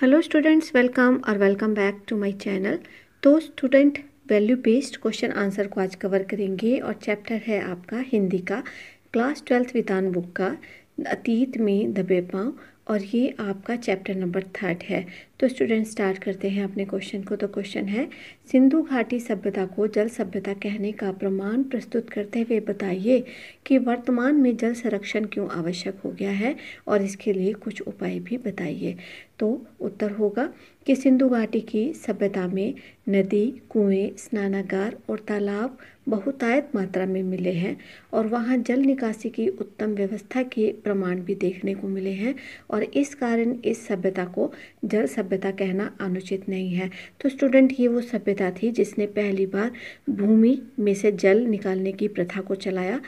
hello students welcome और welcome back to my channel तो student value based question answer को आज cover करेंगे और चैप्टर है आपका हिंदी का क्लास ट्वेल्थ विधान बुक का अतीत में दबे पाँव और ये आपका चैप्टर नंबर थर्ड है तो स्टूडेंट स्टार्ट करते हैं अपने क्वेश्चन को तो क्वेश्चन है सिंधु घाटी सभ्यता को जल सभ्यता कहने का प्रमाण प्रस्तुत करते हुए बताइए कि वर्तमान में जल संरक्षण क्यों आवश्यक हो गया है और इसके लिए कुछ उपाय भी बताइए तो उत्तर होगा कि सिंधु घाटी की सभ्यता में नदी कुएँ स्नानागार और तालाब बहुतायत मात्रा में मिले हैं और वहाँ जल निकासी की उत्तम व्यवस्था के प्रमाण भी देखने को मिले हैं और और इस कारण इस सभ्यता को जल सभ्यता कहना अनुचित नहीं है तो स्टूडेंट ये वो सभ्यता थी जिसने पहली बार भूमि में से जल निकालने की प्रथा को चलाया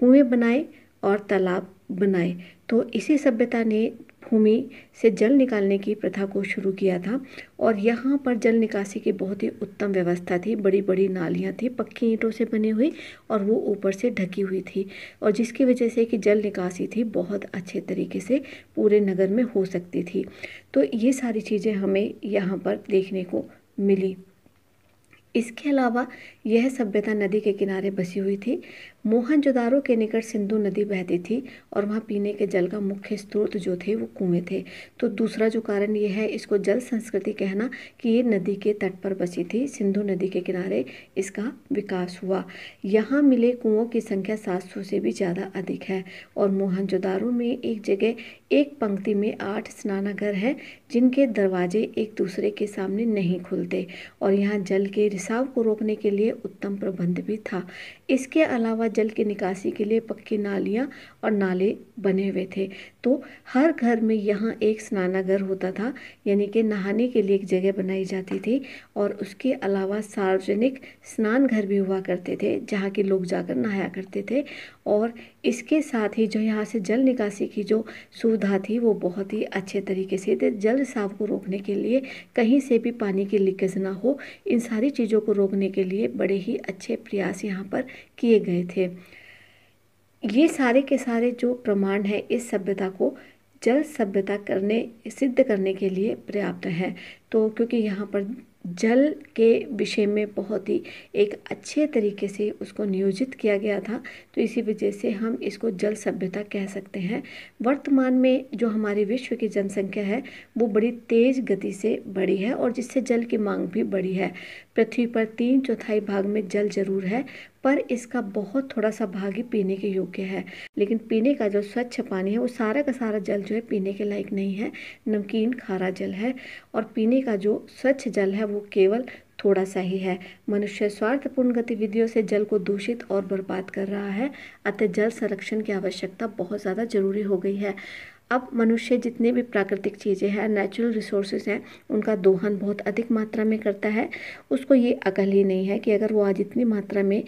कुएं बनाए और तालाब बनाए तो इसी सभ्यता ने भूमि से जल निकालने की प्रथा को शुरू किया था और यहाँ पर जल निकासी की बहुत ही उत्तम व्यवस्था थी बड़ी बड़ी नालियाँ थी पक्की ईंटों से बनी हुई और वो ऊपर से ढकी हुई थी और जिसकी वजह से कि जल निकासी थी बहुत अच्छे तरीके से पूरे नगर में हो सकती थी तो ये सारी चीज़ें हमें यहाँ पर देखने को मिली इसके अलावा यह सभ्यता नदी के किनारे बसी हुई थी मोहनजोदारो के निकट सिंधु नदी बहती थी और वहाँ पीने के जल का मुख्य स्रोत जो थे वो कुएं थे तो दूसरा जो कारण यह है इसको जल संस्कृति कहना कि ये नदी के तट पर बसी थी सिंधु नदी के किनारे इसका विकास हुआ यहाँ मिले कुओं की संख्या सात से भी ज़्यादा अधिक है और मोहनजोदारो में एक जगह एक पंक्ति में आठ स्नानाघर है जिनके दरवाजे एक दूसरे के सामने नहीं खुलते और यहाँ जल के रिसाव को रोकने के लिए लिए उत्तम प्रबंध भी था इसके अलावा जल की निकासी के लिए पक्की नालियाँ और नाले बने हुए थे तो हर घर में यहाँ एक स्नानागर होता था यानी कि नहाने के लिए एक जगह बनाई जाती थी और उसके अलावा सार्वजनिक स्नान घर भी हुआ करते थे जहाँ के लोग जाकर नहाया करते थे और इसके साथ ही जो यहाँ से जल निकासी की जो सुविधा थी वो बहुत ही अच्छे तरीके से थे जल रिसाव को रोकने के लिए कहीं से भी पानी की लीकेज ना हो इन सारी चीज़ों को रोकने के लिए बड़े ही अच्छे प्रयास यहाँ पर किए गए थे ये सारे के सारे जो प्रमाण हैं इस सभ्यता को जल सभ्यता करने सिद्ध करने के लिए पर्याप्त है तो क्योंकि यहाँ पर जल के विषय में बहुत ही एक अच्छे तरीके से उसको नियोजित किया गया था तो इसी वजह से हम इसको जल सभ्यता कह सकते हैं वर्तमान में जो हमारे विश्व की जनसंख्या है वो बड़ी तेज़ गति से बढ़ी है और जिससे जल की मांग भी बढ़ी है पृथ्वी पर तीन चौथाई भाग में जल जरूर है पर इसका बहुत थोड़ा सा भाग ही पीने के योग्य है लेकिन पीने का जो स्वच्छ पानी है वो सारा का सारा जल जो है पीने के लायक नहीं है नमकीन खारा जल है और पीने का जो स्वच्छ जल है वो केवल थोड़ा सा ही है मनुष्य स्वार्थपूर्ण गतिविधियों से जल को दूषित और बर्बाद कर रहा है अतः जल संरक्षण की आवश्यकता बहुत ज़्यादा जरूरी हो गई है अब मनुष्य जितने भी प्राकृतिक चीज़ें हैं नेचुरल रिसोर्सेज हैं उनका दोहन बहुत अधिक मात्रा में करता है उसको ये अकल ही नहीं है कि अगर वो आज इतनी मात्रा में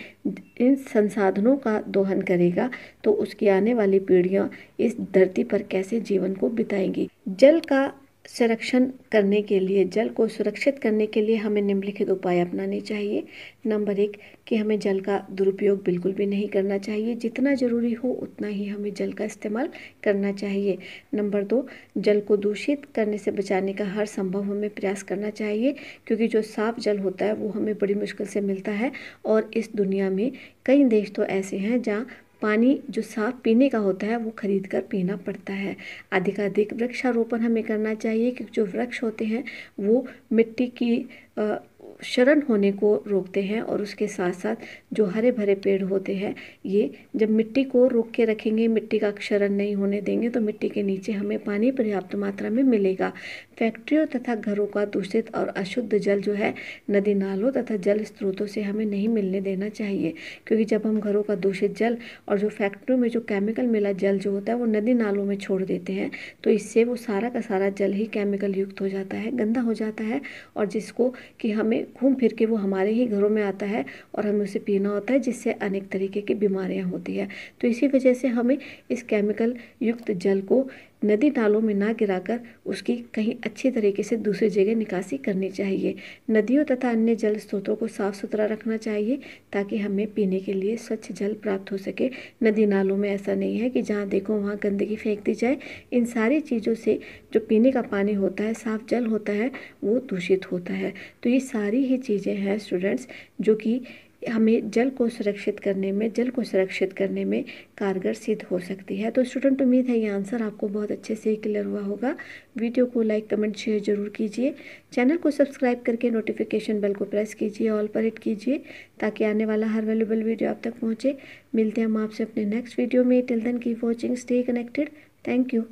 इन संसाधनों का दोहन करेगा तो उसकी आने वाली पीढ़ियाँ इस धरती पर कैसे जीवन को बिताएंगी जल का संरक्षण करने के लिए जल को सुरक्षित करने के लिए हमें निम्नलिखित उपाय अपनाने चाहिए नंबर एक कि हमें जल का दुरुपयोग बिल्कुल भी नहीं करना चाहिए जितना ज़रूरी हो उतना ही हमें जल का इस्तेमाल करना चाहिए नंबर दो जल को दूषित करने से बचाने का हर संभव हमें प्रयास करना चाहिए क्योंकि जो साफ जल होता है वो हमें बड़ी मुश्किल से मिलता है और इस दुनिया में कई देश तो ऐसे हैं जहाँ पानी जो साफ पीने का होता है वो खरीद कर पीना पड़ता है अधिकाधिक वृक्षारोपण हमें करना चाहिए क्योंकि जो वृक्ष होते हैं वो मिट्टी की शरण होने को रोकते हैं और उसके साथ साथ जो हरे भरे पेड़ होते हैं ये जब मिट्टी को रोक के रखेंगे मिट्टी का क्षरण नहीं होने देंगे तो मिट्टी के नीचे हमें पानी पर्याप्त मात्रा में मिलेगा फैक्ट्रियों तथा घरों का दूषित और अशुद्ध जल जो है नदी नालों तथा जल स्रोतों से हमें नहीं मिलने देना चाहिए क्योंकि जब हम घरों का दूषित जल और जो फैक्ट्रियों में जो केमिकल मिला जल जो होता है वो नदी नालों में छोड़ देते हैं तो इससे वो सारा का सारा जल ही केमिकल युक्त हो जाता है गंदा हो जाता है और जिसको कि हमें घूम फिर के वो हमारे ही घरों में आता है और हमें उसे पीना होता है जिससे अनेक तरीके की बीमारियाँ होती है तो इसी वजह से हमें इस केमिकल युक्त जल को नदी नालों में ना गिराकर उसकी कहीं अच्छे तरीके से दूसरी जगह निकासी करनी चाहिए नदियों तथा अन्य जल स्रोतों को साफ सुथरा रखना चाहिए ताकि हमें पीने के लिए स्वच्छ जल प्राप्त हो सके नदी नालों में ऐसा नहीं है कि जहाँ देखो वहाँ गंदगी फेंक दी जाए इन सारी चीज़ों से जो पीने का पानी होता है साफ जल होता है वो दूषित होता है तो ये सारी ही चीज़ें हैं स्टूडेंट्स जो कि हमें जल को सुरक्षित करने में जल को सुरक्षित करने में कारगर सिद्ध हो सकती है तो स्टूडेंट उम्मीद है ये आंसर आपको बहुत अच्छे से क्लियर हुआ होगा वीडियो को लाइक कमेंट शेयर जरूर कीजिए चैनल को सब्सक्राइब करके नोटिफिकेशन बेल को प्रेस कीजिए ऑल पर हिट कीजिए ताकि आने वाला हर वेलेबल वीडियो आप तक पहुँचे मिलते हैं हम आपसे अपने नेक्स्ट वीडियो में till then keep watching stay connected thank you